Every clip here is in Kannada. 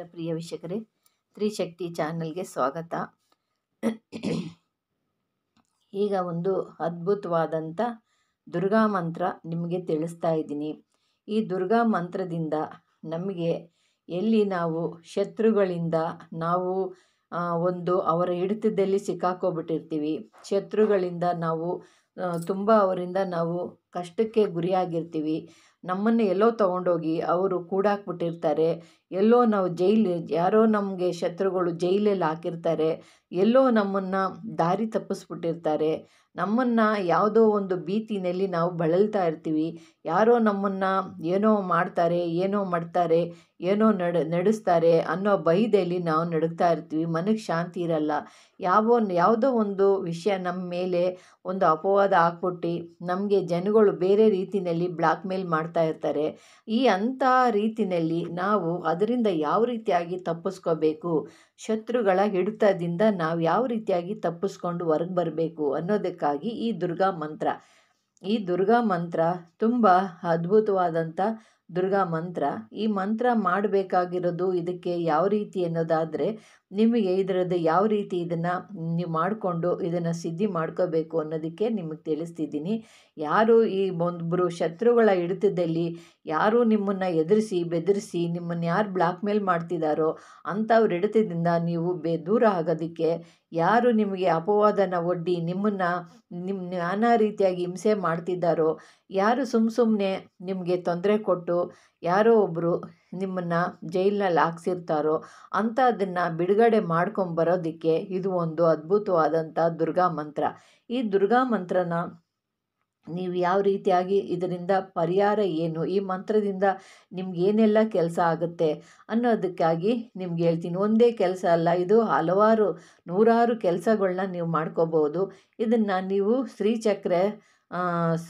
ನಮಸ್ಕಾರ ಪ್ರಿಯ ವೀಕ್ಷಕರೇ ತ್ರಿಶಕ್ತಿ ಚಾನಲ್ಗೆ ಸ್ವಾಗತ ಈಗ ಒಂದು ಅದ್ಭುತವಾದಂಥ ದುರ್ಗಾ ಮಂತ್ರ ನಿಮಗೆ ತಿಳಿಸ್ತಾ ಇದ್ದೀನಿ ಈ ದುರ್ಗಾ ಮಂತ್ರದಿಂದ ನಮಗೆ ಎಲ್ಲಿ ನಾವು ಶತ್ರುಗಳಿಂದ ನಾವು ಒಂದು ಅವರ ಹಿಡಿತದಲ್ಲಿ ಸಿಕ್ಕಾಕೋಬಿಟ್ಟಿರ್ತೀವಿ ಶತ್ರುಗಳಿಂದ ನಾವು ತುಂಬ ಅವರಿಂದ ನಾವು ಕಷ್ಟಕ್ಕೆ ಗುರಿಯಾಗಿರ್ತೀವಿ ನಮ್ಮನ್ನು ಎಲ್ಲೋ ತಗೊಂಡೋಗಿ ಅವರು ಕೂಡಾಕ್ಬಿಟ್ಟಿರ್ತಾರೆ ಎಲ್ಲೋ ನಾವು ಜೈಲು ಯಾರೋ ನಮಗೆ ಶತ್ರುಗಳು ಜೈಲಲ್ಲಿ ಹಾಕಿರ್ತಾರೆ ಎಲ್ಲೋ ನಮ್ಮನ್ನ ದಾರಿ ತಪ್ಪಿಸ್ಬಿಟ್ಟಿರ್ತಾರೆ ನಮ್ಮನ್ನು ಯಾವುದೋ ಒಂದು ಭೀತಿನಲ್ಲಿ ನಾವು ಬಳಲ್ತಾ ಇರ್ತೀವಿ ಯಾರೋ ನಮ್ಮನ್ನು ಏನೋ ಮಾಡ್ತಾರೆ ಏನೋ ಮಾಡ್ತಾರೆ ಏನೋ ನಡ ನಡೆಸ್ತಾರೆ ಅನ್ನೋ ಬೈದೆಯಲ್ಲಿ ನಾವು ನಡುಗ್ತಾ ಇರ್ತೀವಿ ಮನಕ್ಕೆ ಶಾಂತಿ ಇರಲ್ಲ ಯಾವ ಯಾವುದೋ ಒಂದು ವಿಷಯ ನಮ್ಮ ಮೇಲೆ ಒಂದು ಅಪವಾದ ಹಾಕ್ಬಿಟ್ಟು ನಮಗೆ ಜನಗಳು ಬೇರೆ ರೀತಿಯಲ್ಲಿ ಬ್ಲ್ಯಾಕ್ ಮೇಲ್ ಮಾಡ್ತಾ ಇರ್ತಾರೆ ಈ ಅಂಥ ರೀತಿಯಲ್ಲಿ ನಾವು ಅದರಿಂದ ಯಾವ ರೀತಿಯಾಗಿ ತಪ್ಪಿಸ್ಕೋಬೇಕು ಶತ್ರುಗಳ ಹಿಡಿತದಿಂದ ನಾವು ಯಾವ ರೀತಿಯಾಗಿ ತಪ್ಪಿಸ್ಕೊಂಡು ಹೊರಗೆ ಬರಬೇಕು ಅನ್ನೋದಕ್ಕೆ ಮಾಡೋದಕ್ಕಾಗಿ ಈ ದುರ್ಗಾ ಮಂತ್ರ ಈ ದುರ್ಗಾ ಮಂತ್ರ ತುಂಬ ಅದ್ಭುತವಾದಂಥ ದುರ್ಗಾ ಮಂತ್ರ ಈ ಮಂತ್ರ ಮಾಡಬೇಕಾಗಿರೋದು ಇದಕ್ಕೆ ಯಾವ ರೀತಿ ಅನ್ನೋದಾದರೆ ನಿಮಗೆ ಇದರದ್ದು ಯಾವ ರೀತಿ ಇದನ್ನು ನೀವು ಮಾಡಿಕೊಂಡು ಇದನ್ನು ಸಿದ್ಧಿ ಮಾಡ್ಕೋಬೇಕು ಅನ್ನೋದಕ್ಕೆ ನಿಮಗೆ ತಿಳಿಸ್ತಿದ್ದೀನಿ ಯಾರು ಈ ಒಂದಿಬ್ಬರು ಶತ್ರುಗಳ ಹಿಡಿತದಲ್ಲಿ ಯಾರು ನಿಮ್ಮನ್ನು ಎದುರಿಸಿ ಬೆದರಿಸಿ ನಿಮ್ಮನ್ನು ಯಾರು ಬ್ಲ್ಯಾಕ್ ಮೇಲ್ ಮಾಡ್ತಿದ್ದಾರೋ ಅಂಥವ್ರ ಹಿಡಿತದಿಂದ ನೀವು ಬೇ ದೂರ ಆಗೋದಕ್ಕೆ ಯಾರು ನಿಮಗೆ ಅಪವಾದನ ಒಡ್ಡಿ ನಿಮ್ಮನ್ನು ನಿಮ್ಮ ನಾನಾ ರೀತಿಯಾಗಿ ಹಿಂಸೆ ಮಾಡ್ತಿದ್ದಾರೋ ಯಾರು ಸುಮ್ಮ ಸುಮ್ಮನೆ ನಿಮಗೆ ತೊಂದರೆ ಕೊಟ್ಟು ಯಾರೋ ಒಬ್ಬರು ನಿಮ್ಮನ್ನು ಜೈಲಿನಲ್ಲಿ ಹಾಕ್ಸಿರ್ತಾರೋ ಅಂಥದ್ದನ್ನು ಬಿಡುಗಡೆ ಮಾಡ್ಕೊಂಬರೋದಕ್ಕೆ ಇದು ಒಂದು ಅದ್ಭುತವಾದಂಥ ದುರ್ಗಾ ಮಂತ್ರ ಈ ದುರ್ಗಾ ಮಂತ್ರನ ನೀವು ಯಾವ ರೀತಿಯಾಗಿ ಇದರಿಂದ ಪರಿಹಾರ ಏನು ಈ ಮಂತ್ರದಿಂದ ನಿಮ್ಗೆ ಏನೆಲ್ಲ ಕೆಲಸ ಆಗುತ್ತೆ ಅನ್ನೋದಕ್ಕಾಗಿ ನಿಮ್ಗೆ ಹೇಳ್ತೀನಿ ಒಂದೇ ಕೆಲಸ ಅಲ್ಲ ಇದು ಹಲವಾರು ನೂರಾರು ಕೆಲಸಗಳನ್ನ ನೀವು ಮಾಡ್ಕೋಬೋದು ಇದನ್ನು ನೀವು ಶ್ರೀಚಕ್ರ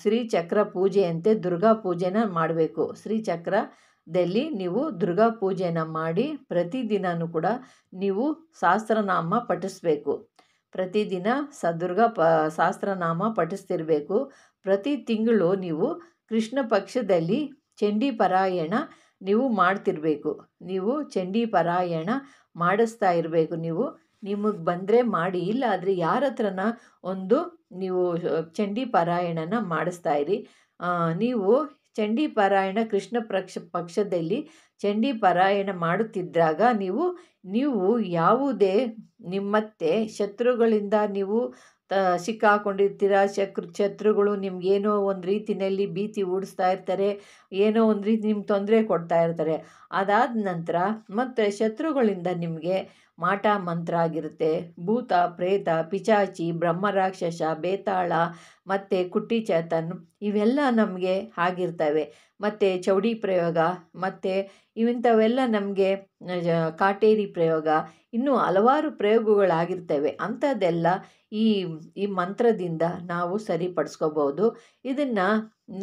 ಶ್ರೀಚಕ್ರ ಪೂಜೆಯಂತೆ ದುರ್ಗಾ ಪೂಜೆನ ಮಾಡಬೇಕು ಶ್ರೀಚಕ್ರದಲ್ಲಿ ನೀವು ದುರ್ಗಾ ಪೂಜೆನ ಮಾಡಿ ಪ್ರತಿದಿನವೂ ಕೂಡ ನೀವು ಸಹಸ್ರನಾಮ ಪಠಿಸ್ಬೇಕು ಪ್ರತಿದಿನ ಸದುರ್ಗ ಪ ಸಹಸ್ರನಾಮ ಪಠಿಸ್ತಿರಬೇಕು ಪ್ರತಿ ತಿಂಗಳು ನೀವು ಕೃಷ್ಣ ಪಕ್ಷದಲ್ಲಿ ಚಂಡಿ ಪಾರಾಯಣ ನೀವು ಮಾಡ್ತಿರಬೇಕು ನೀವು ಚಂಡಿ ಪಾರಾಯಣ ಮಾಡಿಸ್ತಾ ಇರಬೇಕು ನೀವು ನಿಮಗೆ ಬಂದರೆ ಮಾಡಿ ಇಲ್ಲ ಆದರೆ ಯಾರ ಹತ್ರನ ಒಂದು ನೀವು ಚಂಡಿ ಪಾರಾಯಣನ ಮಾಡಿಸ್ತಾ ಇರಿ ನೀವು ಚಂಡಿ ಪಾರಾಯಣ ಕೃಷ್ಣ ಪ್ರಕ್ಷ ಪಕ್ಷದಲ್ಲಿ ಚಂಡಿ ಪಾರಾಯಣ ಮಾಡುತ್ತಿದ್ದಾಗ ನೀವು ನೀವು ಯಾವುದೇ ನಿಮ್ಮತ್ತೆ ಶತ್ರುಗಳಿಂದ ನೀವು ತ ಸಿಕ್ಕಾಕೊಂಡಿರ್ತೀರ ಶಕ್ರ ಶತ್ರುಗಳು ನಿಮ್ಗೇನೋ ಒಂದು ರೀತಿಯಲ್ಲಿ ಭೀತಿ ಓಡಿಸ್ತಾ ಇರ್ತಾರೆ ಏನೋ ಒಂದು ರೀತಿ ನಿಮ್ಗೆ ತೊಂದರೆ ಕೊಡ್ತಾ ಇರ್ತಾರೆ ಅದಾದ ನಂತರ ಮತ್ತು ಶತ್ರುಗಳಿಂದ ನಿಮಗೆ ಮಾಟ ಮಂತ್ರ ಆಗಿರುತ್ತೆ ಭೂತ ಪ್ರೇತ ಪಿಚಾಚಿ ಬ್ರಹ್ಮರಾಕ್ಷಸ ಬೇತಾಳ ಮತ್ತು ಚೇತನ್ ಇವೆಲ್ಲ ನಮಗೆ ಆಗಿರ್ತವೆ ಮತ್ತು ಚೌಡಿ ಪ್ರಯೋಗ ಮತ್ತು ಇಂಥವೆಲ್ಲ ನಮಗೆ ಕಾಟೇರಿ ಪ್ರಯೋಗ ಇನ್ನೂ ಹಲವಾರು ಪ್ರಯೋಗಗಳಾಗಿರ್ತವೆ ಅಂಥದ್ದೆಲ್ಲ ಈ ಈ ಮಂತ್ರದಿಂದ ನಾವು ಸರಿಪಡಿಸ್ಕೋಬೋದು ಇದನ್ನು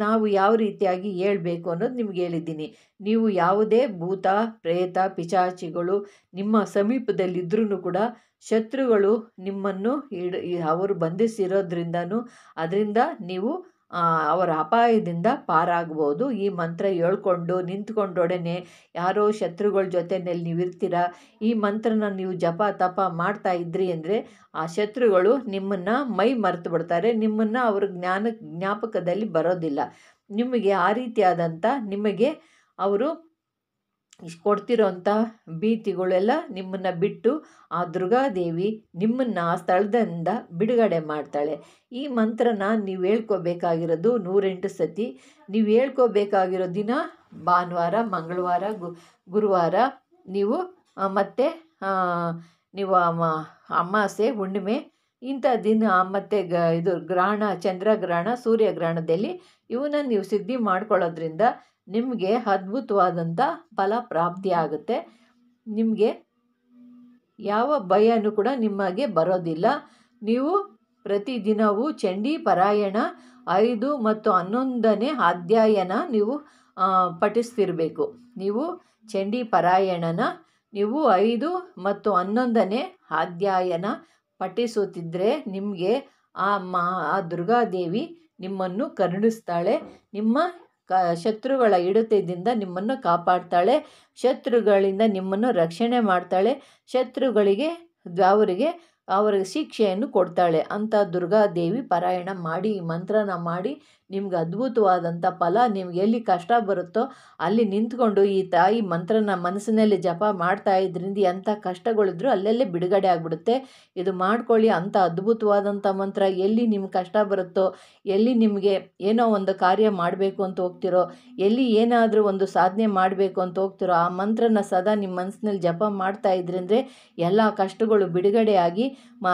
ನಾವು ಯಾವ ರೀತಿಯಾಗಿ ಹೇಳಬೇಕು ಅನ್ನೋದು ನಿಮ್ಗೆ ಹೇಳಿದ್ದೀನಿ ನೀವು ಯಾವುದೇ ಭೂತ ಪ್ರೇತ ಪಿಚಾಚಿಗಳು ನಿಮ್ಮ ಸಮೀಪದಲ್ಲಿದ್ದರೂ ಕೂಡ ಶತ್ರುಗಳು ನಿಮ್ಮನ್ನು ಇಡ ಅವರು ಬಂಧಿಸಿರೋದ್ರಿಂದನೂ ಅದರಿಂದ ನೀವು ಅವರ ಅಪಾಯದಿಂದ ಪಾರಾಗ್ಬೋದು ಈ ಮಂತ್ರ ಹೇಳ್ಕೊಂಡು ನಿಂತ್ಕೊಂಡೊಡನೆ ಯಾರೋ ಶತ್ರುಗಳ ಜೊತೆಯಲ್ಲಿ ನೀವು ಇರ್ತೀರ ಈ ಮಂತ್ರನ ನೀವು ಜಪ ತಪ ಮಾಡ್ತಾ ಇದ್ರಿ ಅಂದರೆ ಆ ಶತ್ರುಗಳು ನಿಮ್ಮನ್ನು ಮೈ ಮರೆತು ಬಿಡ್ತಾರೆ ನಿಮ್ಮನ್ನು ಅವ್ರ ಜ್ಞಾನ ಜ್ಞಾಪಕದಲ್ಲಿ ಬರೋದಿಲ್ಲ ನಿಮಗೆ ಆ ರೀತಿಯಾದಂಥ ನಿಮಗೆ ಅವರು ಅಂಥ ಭೀತಿಗಳೆಲ್ಲ ನಿಮ್ಮನ್ನು ಬಿಟ್ಟು ಆ ದುರ್ಗಾದೇವಿ ನಿಮ್ಮನ್ನು ಆ ಸ್ಥಳದಿಂದ ಬಿಡುಗಡೆ ಮಾಡ್ತಾಳೆ ಈ ಮಂತ್ರನ ನೀವು ಹೇಳ್ಕೋಬೇಕಾಗಿರೋದು ನೂರೆಂಟು ಸತಿ ನೀವು ಹೇಳ್ಕೋಬೇಕಾಗಿರೋ ದಿನ ಭಾನುವಾರ ಮಂಗಳವಾರ ಗುರುವಾರ ನೀವು ಮತ್ತು ನೀವು ಅಮಾಸೆ ಹುಣ್ಣಿಮೆ ಇಂಥ ದಿನ ಮತ್ತು ಗ ಇದು ಗ್ರಹಣ ಚಂದ್ರಗ್ರಹಣ ಸೂರ್ಯಗ್ರಹಣದಲ್ಲಿ ಇವನ್ನ ನೀವು ಸಿದ್ಧಿ ಮಾಡ್ಕೊಳ್ಳೋದ್ರಿಂದ ನಿಮಗೆ ಅದ್ಭುತವಾದಂಥ ಫಲ ಪ್ರಾಪ್ತಿಯಾಗುತ್ತೆ ನಿಮಗೆ ಯಾವ ಭಯನೂ ಕೂಡ ನಿಮಗೆ ಬರೋದಿಲ್ಲ ನೀವು ಪ್ರತಿದಿನವೂ ಚಂಡಿ ಪರಾಯಣ ಐದು ಮತ್ತು ಹನ್ನೊಂದನೇ ಅಧ್ಯಾಯನ ನೀವು ಪಠಿಸ್ತಿರಬೇಕು ನೀವು ಚಂಡಿ ಪರಾಯಣನ ನೀವು ಐದು ಮತ್ತು ಹನ್ನೊಂದನೇ ಅಧ್ಯಾಯನ ಪಠಿಸುತ್ತಿದ್ದರೆ ನಿಮಗೆ ಆ ಮಾ ಆ ದುರ್ಗಾದೇವಿ ನಿಮ್ಮನ್ನು ಕರುಣಿಸ್ತಾಳೆ ನಿಮ್ಮ ಕ ಶತ್ರುಗಳ ಹಿಡಿತದಿಂದ ನಿಮ್ಮನ್ನು ಕಾಪಾಡ್ತಾಳೆ ಶತ್ರುಗಳಿಂದ ನಿಮ್ಮನ್ನು ರಕ್ಷಣೆ ಮಾಡ್ತಾಳೆ ಶತ್ರುಗಳಿಗೆ ಅವರಿಗೆ ಅವರಿಗೆ ಶಿಕ್ಷೆಯನ್ನು ಕೊಡ್ತಾಳೆ ಅಂತ ದುರ್ಗಾದೇವಿ ಪಾರಾಯಣ ಮಾಡಿ ಮಂತ್ರನ ಮಾಡಿ ನಿಮ್ಗೆ ಅದ್ಭುತವಾದಂಥ ಫಲ ನಿಮ್ಗೆ ಎಲ್ಲಿ ಕಷ್ಟ ಬರುತ್ತೋ ಅಲ್ಲಿ ನಿಂತ್ಕೊಂಡು ಈ ತಾಯಿ ಮಂತ್ರನ ಮನಸ್ಸಿನಲ್ಲಿ ಜಪ ಮಾಡ್ತಾ ಇದ್ರಿಂದ ಎಂಥ ಕಷ್ಟಗಳಿದ್ರು ಅಲ್ಲಲ್ಲೇ ಬಿಡುಗಡೆ ಆಗ್ಬಿಡುತ್ತೆ ಇದು ಮಾಡ್ಕೊಳ್ಳಿ ಅಂಥ ಅದ್ಭುತವಾದಂಥ ಮಂತ್ರ ಎಲ್ಲಿ ನಿಮ್ಗೆ ಕಷ್ಟ ಬರುತ್ತೋ ಎಲ್ಲಿ ನಿಮಗೆ ಏನೋ ಒಂದು ಕಾರ್ಯ ಮಾಡಬೇಕು ಅಂತ ಹೋಗ್ತಿರೋ ಎಲ್ಲಿ ಏನಾದರೂ ಒಂದು ಸಾಧನೆ ಮಾಡಬೇಕು ಅಂತ ಹೋಗ್ತಿರೋ ಆ ಮಂತ್ರನ ಸದಾ ನಿಮ್ಮ ಮನಸ್ಸಿನಲ್ಲಿ ಜಪ ಮಾಡ್ತಾ ಇದ್ರಿಂದ ಎಲ್ಲ ಕಷ್ಟಗಳು ಬಿಡುಗಡೆಯಾಗಿ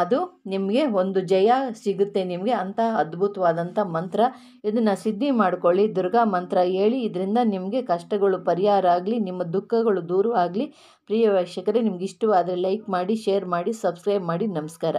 ಅದು ನಿಮಗೆ ಒಂದು ಜಯ ಸಿಗುತ್ತೆ ನಿಮಗೆ ಅಂತ ಅದ್ಭುತವಾದಂಥ ಮಂತ್ರ ಇದನ್ನು ಸಿದ್ಧಿ ಮಾಡಿಕೊಳ್ಳಿ ದುರ್ಗಾ ಮಂತ್ರ ಹೇಳಿ ಇದರಿಂದ ನಿಮಗೆ ಕಷ್ಟಗಳು ಪರಿಹಾರ ಆಗಲಿ ನಿಮ್ಮ ದುಃಖಗಳು ದೂರ ಆಗಲಿ ಪ್ರಿಯ ವೀಕ್ಷಕರೇ ನಿಮ್ಗೆ ಇಷ್ಟವಾದರೆ ಲೈಕ್ ಮಾಡಿ ಶೇರ್ ಮಾಡಿ ಸಬ್ಸ್ಕ್ರೈಬ್ ಮಾಡಿ ನಮಸ್ಕಾರ